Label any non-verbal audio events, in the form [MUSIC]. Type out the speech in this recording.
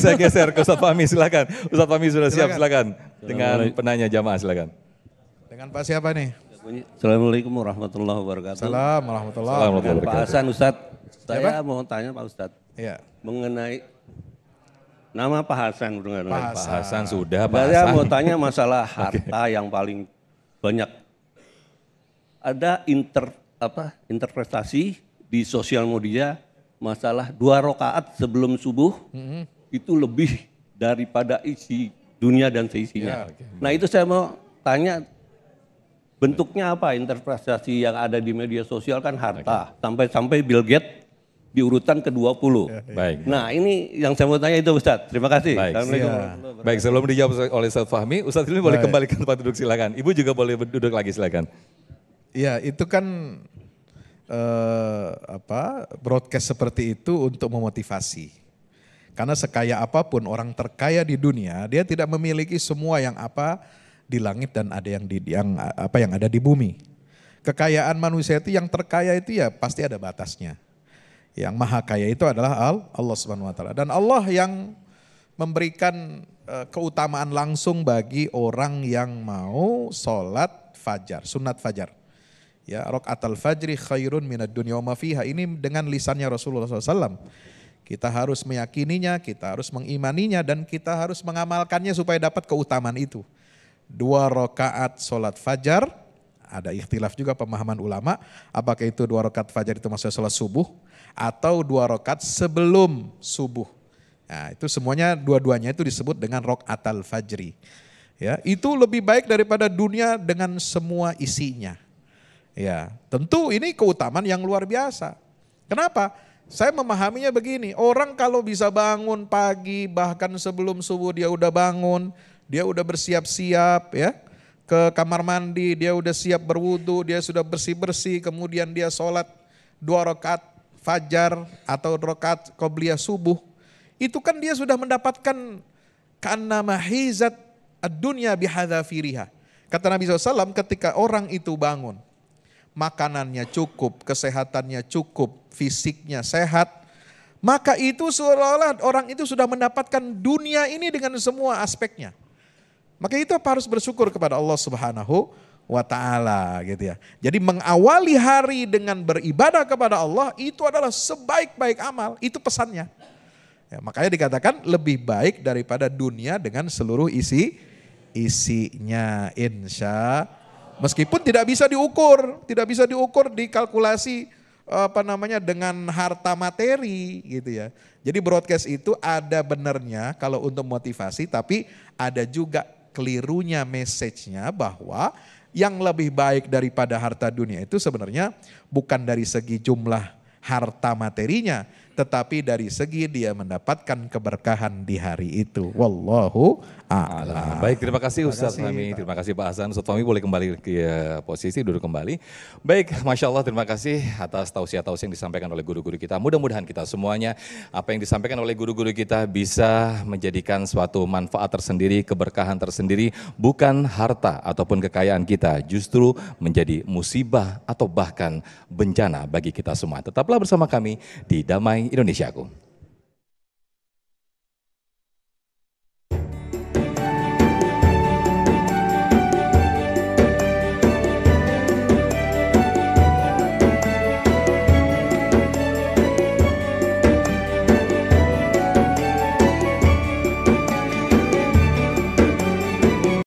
saya geser ke Ustaz Fahmi silakan. Ustaz Fahmi sudah siap silakan. Dengan penanya jamaah silakan. Dengan Pak siapa nih? Assalamualaikum warahmatullahi wabarakatuh. Assalamualaikum, warahmatullahi wabarakatuh. Dengan Pak Hasan Ustaz. Saya ya, mau tanya Pak Ustaz. Iya. Mengenai nama Pak Hasan dengan Pak, Hasan. Pak Hasan sudah Pak Saya Hasan. mau tanya masalah [LAUGHS] harta okay. yang paling banyak. Ada inter apa interpretasi di sosial media masalah dua rokaat sebelum subuh mm -hmm itu lebih daripada isi dunia dan seisinya. Ya, nah itu saya mau tanya bentuknya apa interpretasi yang ada di media sosial kan harta sampai-sampai Bill Gates di urutan ke-20. Ya, ya. Baik. Nah, ini yang saya mau tanya itu ustadz. Terima kasih. Baik. Ya. Baik, sebelum dijawab oleh Ustadz Fahmi, Ustadz ini boleh kembalikan tempat duduk silakan. Ibu juga boleh duduk lagi silakan. Ya, itu kan eh, apa broadcast seperti itu untuk memotivasi. Karena sekaya apapun orang terkaya di dunia, dia tidak memiliki semua yang apa di langit dan ada yang di yang apa yang ada di bumi. Kekayaan manusia itu yang terkaya itu ya pasti ada batasnya. Yang maha kaya itu adalah Allah Subhanahu wa taala dan Allah yang memberikan e, keutamaan langsung bagi orang yang mau sholat fajar, sunat fajar. Ya, rakaat al-fajri khairun minad dunya wa ma fiha. Ini dengan lisannya Rasulullah SAW kita harus meyakininya, kita harus mengimaninya, dan kita harus mengamalkannya supaya dapat keutamaan itu. Dua rokaat sholat fajar, ada ikhtilaf juga pemahaman ulama, apakah itu dua rokaat fajar itu maksudnya sholat subuh, atau dua rokaat sebelum subuh. Nah, itu semuanya dua-duanya itu disebut dengan rakaat al-fajri. Ya, itu lebih baik daripada dunia dengan semua isinya. Ya, tentu ini keutamaan yang luar biasa. Kenapa? Saya memahaminya begini, orang kalau bisa bangun pagi bahkan sebelum subuh dia udah bangun, dia udah bersiap-siap ya ke kamar mandi, dia udah siap berwudu, dia sudah bersih-bersih, kemudian dia sholat dua rakaat fajar atau rakaat qobliyah subuh. Itu kan dia sudah mendapatkan karena mahizat dunia bihada firiha. Kata Nabi SAW ketika orang itu bangun, makanannya cukup, kesehatannya cukup, fisiknya sehat, maka itu seolah-olah orang itu sudah mendapatkan dunia ini dengan semua aspeknya. Maka itu harus bersyukur kepada Allah Subhanahu wa taala gitu ya. Jadi mengawali hari dengan beribadah kepada Allah itu adalah sebaik-baik amal, itu pesannya. Ya, makanya dikatakan lebih baik daripada dunia dengan seluruh isi isinya insya meskipun tidak bisa diukur, tidak bisa diukur dikalkulasi apa namanya dengan harta materi gitu ya. Jadi broadcast itu ada benernya kalau untuk motivasi tapi ada juga kelirunya message-nya bahwa yang lebih baik daripada harta dunia itu sebenarnya bukan dari segi jumlah harta materinya tetapi dari segi dia mendapatkan keberkahan di hari itu. Wallahu a'lam. Baik, terima kasih Ustaz Fahmi, terima kasih Pak Hasan. Ustaz Fahmi boleh kembali ke ya, posisi, duduk kembali. Baik, Masya Allah terima kasih atas tausiah-tausiah yang disampaikan oleh guru-guru kita. Mudah-mudahan kita semuanya, apa yang disampaikan oleh guru-guru kita bisa menjadikan suatu manfaat tersendiri, keberkahan tersendiri, bukan harta ataupun kekayaan kita, justru menjadi musibah atau bahkan bencana bagi kita semua. Tetaplah bersama kami di Damai Indonesiaku.